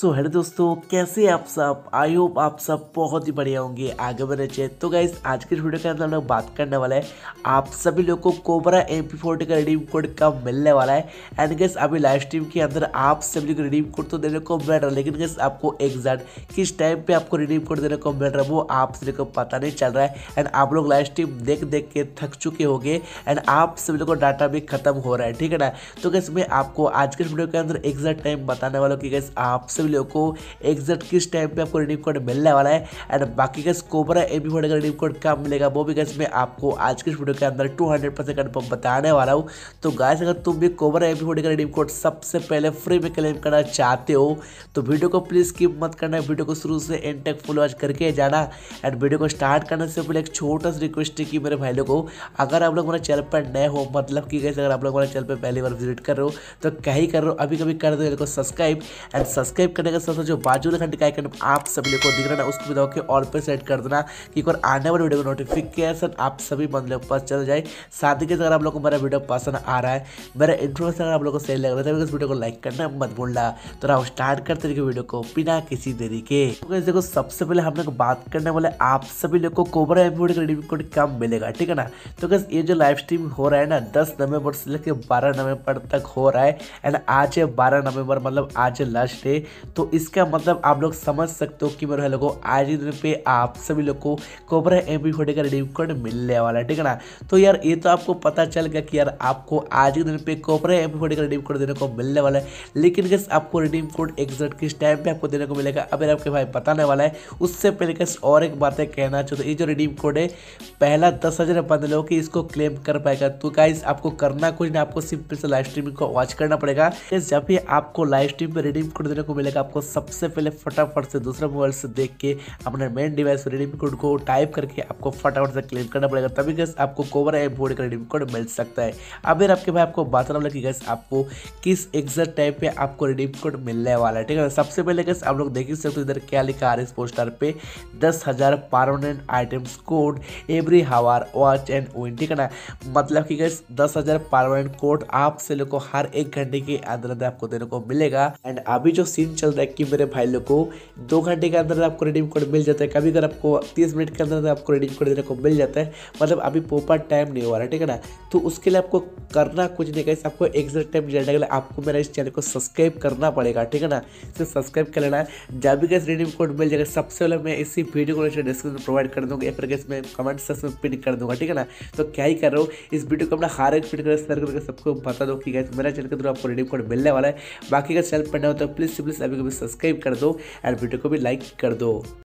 so hello दोस्तों कैसे आप सब आई होप आप सब बहुत ही बढ़िया होंगे आगे बढ़े चाहिए तो गाइज आज के वीडियो के अंदर हम लोग बात करने वाला है आप सभी लोग को कोबरा एम पी फोर्टी का रिडीम कोड कब मिलने वाला है एंड गैस अभी लाइव स्ट्रीम के अंदर आप सभी लोग रिडीम कोड तो देने को मिल रहा है लेकिन गैस आपको एग्जैक्ट किस टाइम पर आपको रिडीम कोड देने को मिल रहा है वो आप सभी को पता नहीं चल रहा है एंड आप लोग लाइव स्ट्रीम देख देख के थक चुके होंगे एंड आप सभी लोग को डाटा भी खत्म हो रहा है ठीक है ना तो गैस मैं आपको आज के वीडियो के अंदर एग्जैक्ट टाइम बताने वाला हूँ कि गैस आप सभी वीडियो को एग्जैक्ट किस टाइम पे आपको रिडीम कोड मिलने वाला है एंड बाकी गैस कोबरा एम का रिडीम कोड कब मिलेगा वो भी गैस मैं आपको आज के इस वीडियो के अंदर टू हंड्रेड बताने वाला हूँ तो गैस अगर तुम भी कोबरा एम का रिडीम कोड सबसे पहले फ्री में क्लेम करना चाहते हो तो वीडियो को प्लीज़ स्किप मत करना वीडियो को शुरू से एंड तक फुल वॉच करके जाना एंड वीडियो को स्टार्ट करने से पहले एक छोटा सा रिक्वेस्ट है कि मेरे भाई लोगों को अगर आप लोग मेरे चैनल पर नए हो मतलब कि गैस अगर आप लोग मेरे चैनल पर पहली बार विजिट कर रहे हो तो कहीं कर रहे हो अभी कभी कर दो सब्सक्राइब एंड सब्सक्राइब करने के साथ साथ जो बाजू वाले घंटे का आइकन आप सभी लोग को दिख रहा है उसको भी दबा ऑल पर सेट कर देना कि एक बार आने वाले वीडियो का नोटिफिकेशन आप सभी बंदे पास चल जाए साथ ही अगर आप लोग को मेरा वीडियो पसंद आ रहा है मेरा इंफॉर्मेशन अगर आप लोग को सही लग रहा है इस वीडियो को लाइक करना मत भूलना तो आप स्टार्ट करते रहिए वीडियो को बिना किसी देरी के तो देखो सबसे पहले हम लोग बात करने वाले आप सभी लोग को कोबरा एम्पोर्ट का रिडीम कोड कम मिलेगा ठीक है ना तो कैसे ये जो लाइव स्ट्रीम हो रहा है ना दस नवंबर से लेकर बारह नवंबर तक हो रहा है एंड आज है बारह नवंबर मतलब आज लास्ट डे तो इसका मतलब आप लोग समझ सकते हो कि मेरे लोगों आज दिन पे आप सभी लोग को कोबरा एम पी फोर्टी का रिडीम कोड मिलने वाला है ठीक है ना तो यार ये तो आपको पता चल गया कि यार आपको आज के दिन पे कोबरा एम पी फोर्टी का रिडीम कोड देने को मिलने वाला है लेकिन किस आपको रिडीम कोड एग्जैक्ट किस टाइम पे आपको देने को मिलेगा अगर आपके भाई बताने वाला है उससे पहले किस और एक बातें कहना चाहते तो ये जो रिडीम कोड है पहला दस हज़ार बंद लोग इसको क्लेम कर पाएगा तो गाइज आपको करना कुछ नहीं आपको सिंपल से लाइव स्ट्रीमिंग को वॉच करना पड़ेगा जब भी आपको लाइव स्ट्रीम पर रिडीम कोड देने को मिलेगा मिलेगा आपको सबसे पहले फटाफट से दूसरे मोबाइल से देख के अपने मेन डिवाइस रिडीम कोड को टाइप करके आपको फटाफट से क्लेम करना पड़ेगा तभी गैस आपको कोबरा एप बोर्ड का रिडीम कोड मिल सकता है अभी आपके भाई आपको बताना पड़ेगा कि गैस आपको किस एग्जैक्ट टाइप पर आपको रिडीम कोड मिलने वाला है ठीक है सबसे पहले गैस आप लोग देख ही सकते हो इधर क्या लिखा आर एस पोस्टर पर दस permanent items code every hour watch and win ठीक है ना मतलब कि गैस दस परमानेंट कोड आप से लोग को हर एक घंटे के अंदर अंदर आपको देने को मिलेगा एंड अभी जो सीन चल रहा है कि मेरे भाई लोग को दो घंटे के अंदर आपको रिडीम कोड मिल जाता है कभी अगर आपको तीस मिनट के अंदर आपको रिडीम कोड देने को मिल जाता है मतलब अभी प्रॉपर टाइम नहीं हो रहा है ठीक है ना तो उसके लिए आपको करना कुछ नहीं कैसे आपको एग्जैक्ट टाइम जानने के लिए आपको मेरा इस चैनल को सब्सक्राइब करना पड़ेगा ठीक है ना इसे तो सब्सक्राइब कर लेना जब भी कैसे रिडीम कोड मिल जाएगा सबसे पहले मैं इसी वीडियो को डिस्क्रिप्शन प्रोवाइड कर दूँगा या फिर कैसे मैं कमेंट सेक्शन में पिन कर दूँगा ठीक है ना तो क्या ही कर रहा हूँ इस वीडियो को अपना हर एक पिन करके सबको बता दो कि कैसे मेरा चैनल के थ्रू आपको रिडीम कोड मिलने वाला है बाकी का सेल्फ पढ़ना हो तो प्लीज़ प्लीज़ को भी सब्सक्राइब कर दो और वीडियो को भी लाइक कर दो